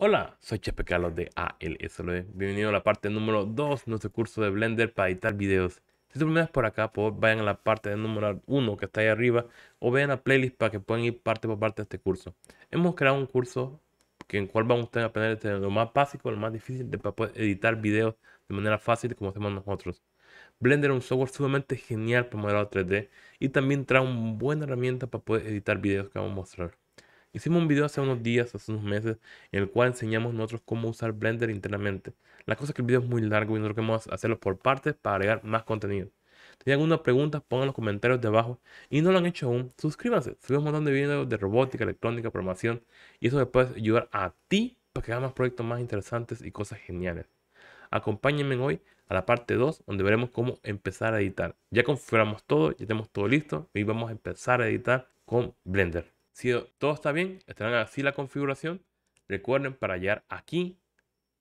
Hola, soy Chepe Carlos de ALSLE. Bienvenido a la parte número 2 de nuestro curso de Blender para editar videos. Si tú primeras por acá, pues vayan a la parte de número 1 que está ahí arriba o vean la playlist para que puedan ir parte por parte de este curso. Hemos creado un curso en el cual van ustedes a aprender lo más básico, lo más difícil de para poder editar videos de manera fácil como hacemos nosotros. Blender es un software sumamente genial para modelar 3D y también trae una buena herramienta para poder editar videos que vamos a mostrar. Hicimos un video hace unos días, hace unos meses, en el cual enseñamos nosotros cómo usar Blender internamente. La cosa es que el video es muy largo y nosotros queremos hacerlo por partes para agregar más contenido. Si tienen alguna pregunta, pongan en los comentarios de abajo. Y no lo han hecho aún, suscríbanse. Subimos un montón de videos de robótica, electrónica, programación. Y eso te puede ayudar a ti para que hagas más proyectos más interesantes y cosas geniales. Acompáñenme hoy a la parte 2, donde veremos cómo empezar a editar. Ya configuramos todo, ya tenemos todo listo y vamos a empezar a editar con Blender. Si todo está bien, estarán así la configuración. Recuerden, para llegar aquí,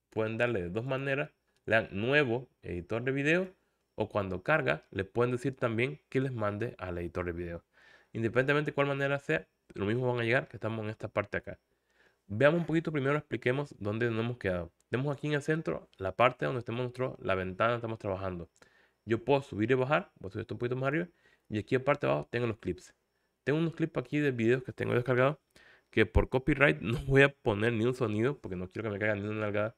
pueden darle de dos maneras. Le dan nuevo editor de video o cuando carga, le pueden decir también que les mande al editor de video. Independientemente de cuál manera sea, lo mismo van a llegar que estamos en esta parte acá. Veamos un poquito primero, expliquemos dónde nos hemos quedado. Tenemos aquí en el centro la parte donde estamos nuestro, la ventana donde estamos trabajando. Yo puedo subir y bajar, voy a subir esto un poquito más arriba. Y aquí en parte abajo tengo los clips. Tengo unos clips aquí de videos que tengo descargados que por copyright no voy a poner ni un sonido porque no quiero que me caiga ni una nalgada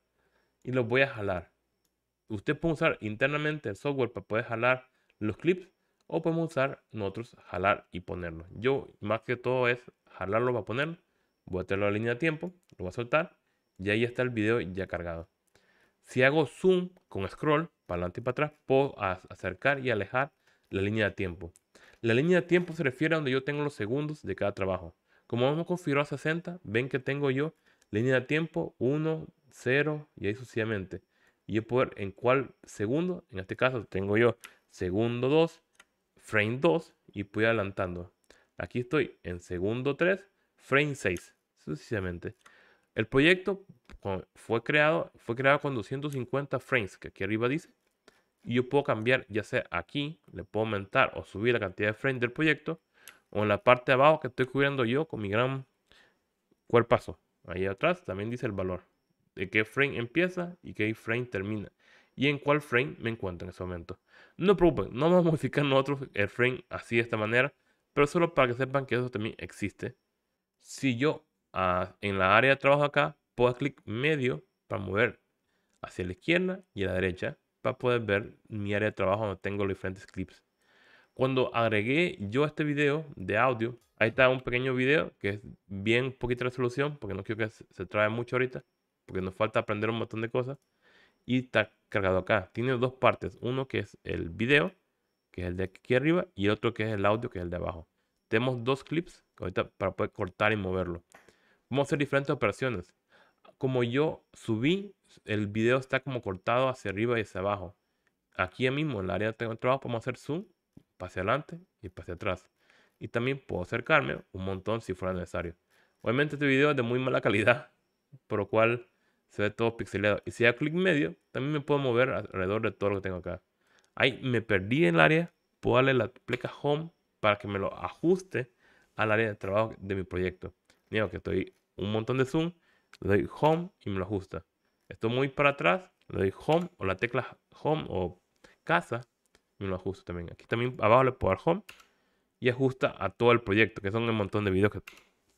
y los voy a jalar. Usted puede usar internamente el software para poder jalar los clips o podemos usar nosotros jalar y ponerlo. Yo más que todo es jalarlo para ponerlo. Voy a tenerlo a la línea de tiempo, lo voy a soltar y ahí está el video ya cargado. Si hago zoom con scroll para adelante y para atrás, puedo acercar y alejar la línea de tiempo. La línea de tiempo se refiere a donde yo tengo los segundos de cada trabajo. Como vamos configurado a 60, ven que tengo yo línea de tiempo 1, 0 y ahí sucesivamente. Y yo puedo ver en cuál segundo, en este caso tengo yo segundo 2, frame 2 y voy adelantando. Aquí estoy en segundo 3, frame 6, sucesivamente. El proyecto fue creado, fue creado con 250 frames, que aquí arriba dice, yo puedo cambiar ya sea aquí, le puedo aumentar o subir la cantidad de frame del proyecto, o en la parte de abajo que estoy cubriendo yo con mi gran cuerpazo. Ahí atrás también dice el valor de qué frame empieza y qué frame termina y en cuál frame me encuentro en ese momento. No preocupen, no vamos a modificar nosotros el frame así de esta manera, pero solo para que sepan que eso también existe. Si yo ah, en la área de trabajo acá puedo clic medio para mover hacia la izquierda y a la derecha para poder ver mi área de trabajo donde tengo los diferentes clips. Cuando agregué yo este video de audio, ahí está un pequeño video que es bien poquita resolución, porque no quiero que se trae mucho ahorita, porque nos falta aprender un montón de cosas. Y está cargado acá. Tiene dos partes, uno que es el video, que es el de aquí arriba, y otro que es el audio, que es el de abajo. Tenemos dos clips ahorita para poder cortar y moverlo. Vamos a hacer diferentes operaciones como yo subí, el video está como cortado hacia arriba y hacia abajo. Aquí mismo en el área de trabajo podemos hacer zoom hacia adelante y para hacia atrás. Y también puedo acercarme un montón si fuera necesario. Obviamente este video es de muy mala calidad, por lo cual se ve todo pixelado. Y si hago clic medio, también me puedo mover alrededor de todo lo que tengo acá. Ahí me perdí en el área, puedo darle la placa home para que me lo ajuste al área de trabajo de mi proyecto. Digo que estoy un montón de zoom le doy home y me lo ajusta. Esto muy para atrás, le doy home o la tecla home o casa me lo ajusta también. Aquí también abajo le puedo dar home y ajusta a todo el proyecto, que son un montón de videos, que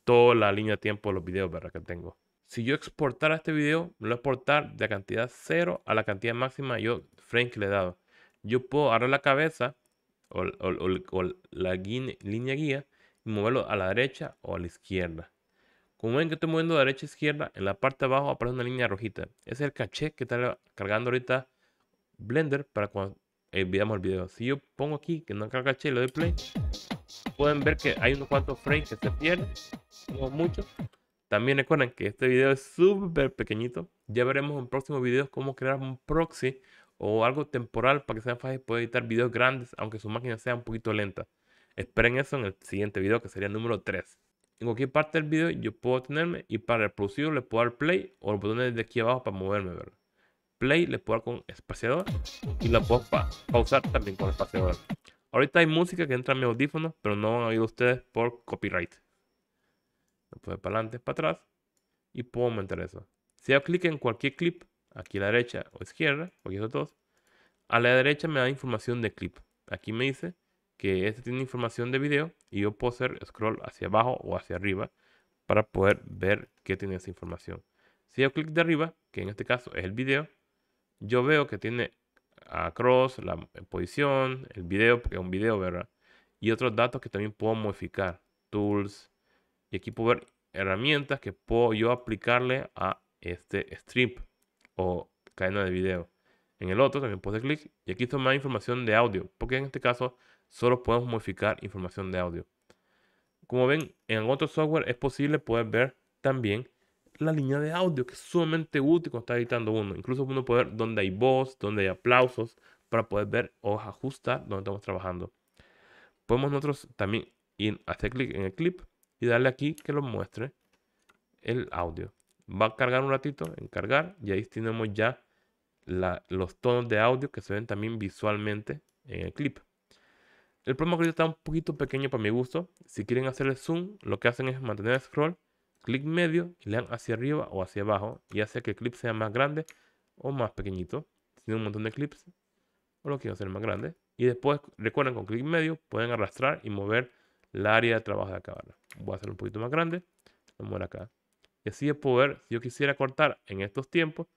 toda la línea de tiempo de los videos ¿verdad? que tengo. Si yo exportara este video, me lo exportar de la cantidad 0 a la cantidad máxima yo frame que le he dado. Yo puedo agarrar la cabeza o, la línea guía y moverlo a la derecha o a la izquierda. Como ven que estoy moviendo de derecha a izquierda, en la parte de abajo aparece una línea rojita. Es el caché que está cargando ahorita Blender para cuando enviamos eh, el video. Si yo pongo aquí que no carga caché y le doy play, pueden ver que hay unos cuantos frames que se pierden, no muchos. También recuerden que este video es súper pequeñito. Ya veremos en próximos videos cómo crear un proxy o algo temporal para que sea fácil poder editar videos grandes, aunque su máquina sea un poquito lenta. Esperen eso en el siguiente video que sería el número 3 en cualquier parte del video yo puedo tenerme y para reproducir le puedo dar play o los botones de aquí abajo para moverme, ¿verdad? Play le puedo dar con espaciador y la puedo pausar también con espaciador. Ahorita hay música que entra en mi audífono pero no han a ustedes por copyright. Lo puedo para adelante, para atrás y puedo aumentar eso. Si hago clic en cualquier clip, aquí a la derecha o izquierda, o a todos a la derecha me da información de clip. Aquí me dice que este tiene información de video y yo puedo hacer scroll hacia abajo o hacia arriba para poder ver qué tiene esa información. Si yo clic de arriba, que en este caso es el video, yo veo que tiene across, la posición, el video, porque es un video, ¿verdad? Y otros datos que también puedo modificar, tools, y aquí puedo ver herramientas que puedo yo aplicarle a este strip o cadena de video. En el otro también puedo hacer clic y aquí está más información de audio, porque en este caso solo podemos modificar información de audio. Como ven, en otro software es posible poder ver también la línea de audio, que es sumamente útil cuando está editando uno. Incluso uno puede ver dónde hay voz, dónde hay aplausos, para poder ver o ajustar donde estamos trabajando. Podemos nosotros también ir, hacer clic en el clip y darle aquí que lo muestre el audio. Va a cargar un ratito, en cargar, y ahí tenemos ya los tonos de audio que se ven también visualmente en el clip. El problema que está un poquito pequeño para mi gusto. Si quieren el zoom, lo que hacen es mantener el scroll, clic medio y le dan hacia arriba o hacia abajo y hace que el clip sea más grande o más pequeñito. Tiene un montón de clips o lo quiero hacer más grande. Y después, recuerden, con clic medio pueden arrastrar y mover la área de trabajo de acá. Voy a hacer un poquito más grande. Lo acá. Y así de poder, si yo quisiera cortar en estos tiempos,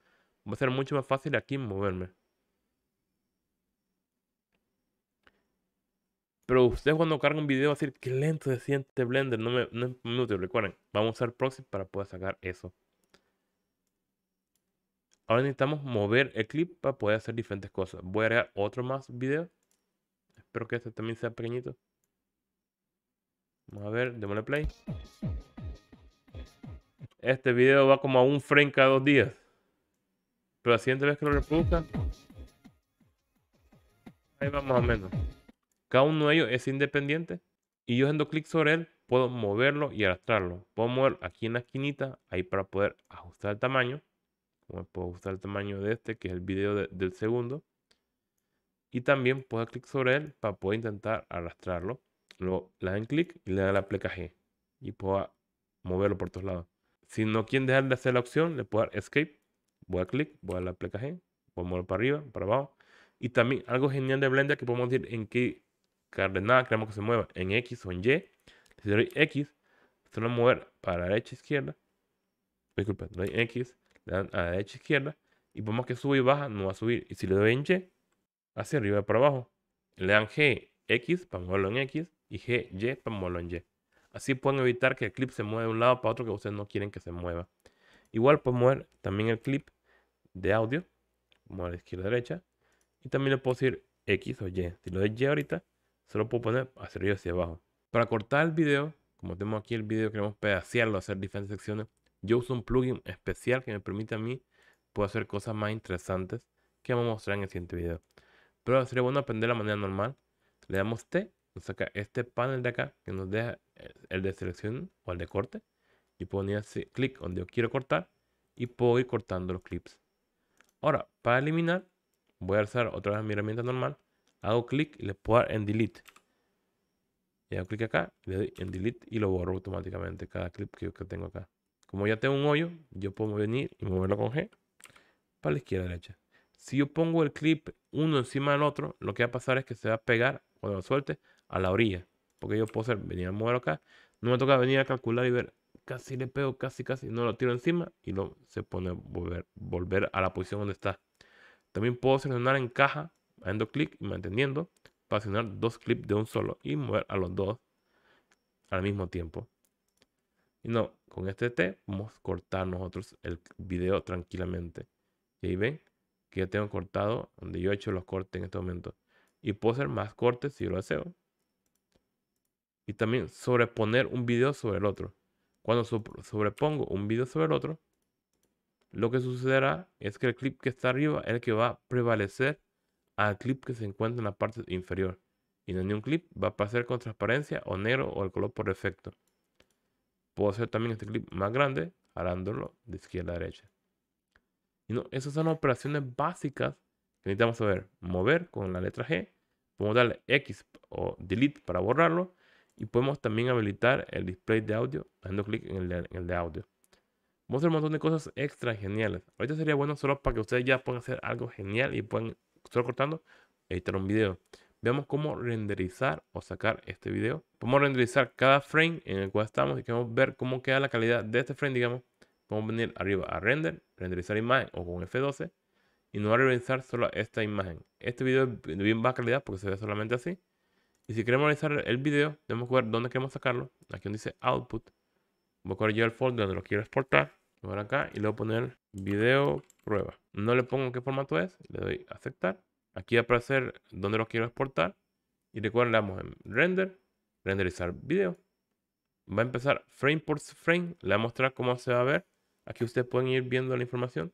va a ser mucho más fácil aquí moverme. Pero ustedes cuando cargan un video a decir, qué lento se siente Blender. No me, no, recuerden. Vamos a usar proxy para poder sacar eso. Ahora necesitamos mover el clip para poder hacer diferentes cosas. Voy a agregar otro más video. Espero que este también sea pequeñito. Vamos a ver, démosle play. Este video va como a un frame cada dos días. Pero la siguiente vez que lo reproduzca, ahí va más o menos. Cada uno de ellos es independiente y yo haciendo clic sobre él puedo moverlo y arrastrarlo. Puedo mover aquí en la esquinita, ahí para poder ajustar el tamaño. Como puedo ajustar el tamaño de este, que es el video del segundo. Y también puedo hacer clic sobre él para poder intentar arrastrarlo. Luego le dan clic y le dan la pleca G. Y puedo moverlo por todos lados. Si no quieren dejar de hacer la opción, le puedo dar escape. Voy a clic, voy a la pleca G. puedo para arriba, para abajo. Y también algo genial de Blender que podemos decir en qué nada, queremos que se mueva en X o en Y, si le doy X, se mover para la derecha e izquierda. Disculpen, le doy X, le dan a la derecha e izquierda. Y vemos que sube y baja, no va a subir. Y si le doy en Y, hacia arriba y para abajo. Le dan G, X para moverlo en X y G, Y para moverlo en Y. Así pueden evitar que el clip se mueva de un lado para otro que ustedes no quieren que se mueva. Igual pueden mover también el clip de audio, mover izquierda derecha. Y también le puedo decir X o Y. Si lo doy Y ahorita, Solo puedo poner hacia arriba y hacia abajo. Para cortar el video, como tenemos aquí el video, queremos pedaciarlo, hacer diferentes secciones. Yo uso un plugin especial que me permite a mí puedo hacer cosas más interesantes que vamos a mostrar en el siguiente video. Pero sería bueno aprender la manera normal. Le damos T, nos saca este panel de acá que nos deja el de selección o el de corte. Y puedo clic donde yo quiero cortar y puedo ir cortando los clips. Ahora, para eliminar, voy a usar otra vez mi herramienta normal Hago clic y le puedo dar en delete. Y hago clic acá, le doy en delete y lo borro automáticamente cada clip que tengo acá. Como ya tengo un hoyo, yo puedo venir y moverlo con G para la izquierda derecha. Si yo pongo el clip uno encima del otro, lo que va a pasar es que se va a pegar cuando lo suelte a la orilla. Porque yo puedo venir a moverlo acá. No me toca venir a calcular y ver, casi le pego, casi, casi. No lo tiro encima y lo, se pone a volver a la posición donde está. También puedo seleccionar en caja Haciendo clic y manteniendo para accionar dos clips de un solo y mover a los dos al mismo tiempo. Y no, con este T vamos a cortar nosotros el video tranquilamente. Y ahí ven que ya tengo cortado donde yo he hecho los cortes en este momento. Y puedo hacer más cortes si lo deseo. Y también sobreponer un video sobre el otro. Cuando sobrepongo un video sobre el otro, lo que sucederá es que el clip que está arriba es el que va a prevalecer al clip que se encuentra en la parte inferior. Y donde un clip va a pasar con transparencia o negro o el color por defecto. Puedo hacer también este clip más grande, jalándolo de izquierda a derecha. Y no, esas son operaciones básicas que necesitamos saber. Mover con la letra G. Podemos darle X o Delete para borrarlo. Y podemos también habilitar el display de audio dando clic en, en el de audio. Vamos a hacer un montón de cosas extra geniales. Ahorita sería bueno solo para que ustedes ya puedan hacer algo genial y puedan Estoy cortando, editar un video. Veamos cómo renderizar o sacar este video. Podemos renderizar cada frame en el cual estamos y queremos ver cómo queda la calidad de este frame, digamos. Podemos venir arriba a render, renderizar imagen o con F12 y no va a renderizar solo esta imagen. Este video es de bien baja calidad porque se ve solamente así. Y si queremos realizar el video, tenemos que ver dónde queremos sacarlo. Aquí donde dice Output. Voy a coger yo el folder donde lo quiero exportar acá y le voy a poner video prueba. No le pongo qué formato es, le doy aceptar. Aquí va a aparecer dónde lo quiero exportar. Y recuerden, le damos en render, renderizar video. Va a empezar frame por frame. Le voy a mostrar cómo se va a ver. Aquí ustedes pueden ir viendo la información.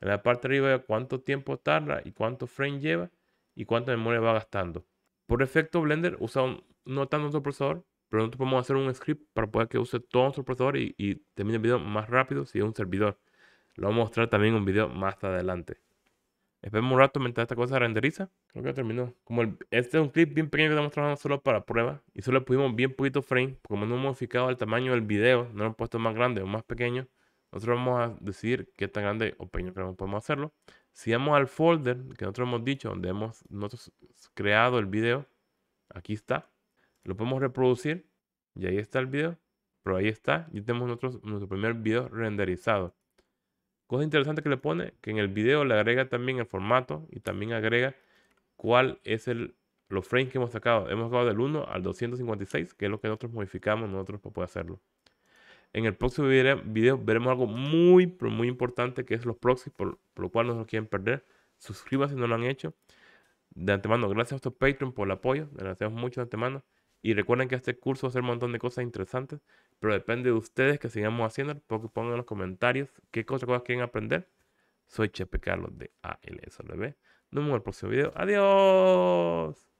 En la parte de arriba cuánto tiempo tarda y cuánto frame lleva y cuánta memoria va gastando. Por defecto Blender usa un, no tanto otro procesador pero nosotros podemos hacer un script para poder que use todo nuestro procesador y, termine el video más rápido si es un servidor. Lo vamos a mostrar también en un video más adelante. Esperemos un rato mientras esta cosa renderiza. Creo que terminó. Como este es un clip bien pequeño que estamos trabajando solo para prueba. Y solo pusimos bien poquito frame. Como no hemos modificado el tamaño del video, no lo hemos puesto más grande o más pequeño. Nosotros vamos a decidir qué tan grande o pequeño queremos podemos hacerlo. Si vamos al folder que nosotros hemos dicho, donde hemos nosotros creado el video, aquí está. Lo podemos reproducir y ahí está el video. Pero ahí está, y tenemos nuestro, nuestro primer video renderizado. Cosa interesante que le pone, que en el video le agrega también el formato y también agrega cuál es el, los frames que hemos sacado. Hemos sacado del 1 al 256, que es lo que nosotros modificamos nosotros para poder hacerlo. En el próximo video, veremos algo muy, muy importante que es los proxies, por, lo cual no se lo quieren perder. Suscríbanse si no lo han hecho. De antemano, gracias a nuestro Patreon por el apoyo. Le agradecemos mucho de antemano. Y recuerden que este curso va a ser un montón de cosas interesantes, pero depende de ustedes que sigamos haciendo. Porque pongan en los comentarios qué cosas, cosas quieren aprender. Soy Chepe Carlos de ALSRB. Nos vemos en el próximo video. Adiós.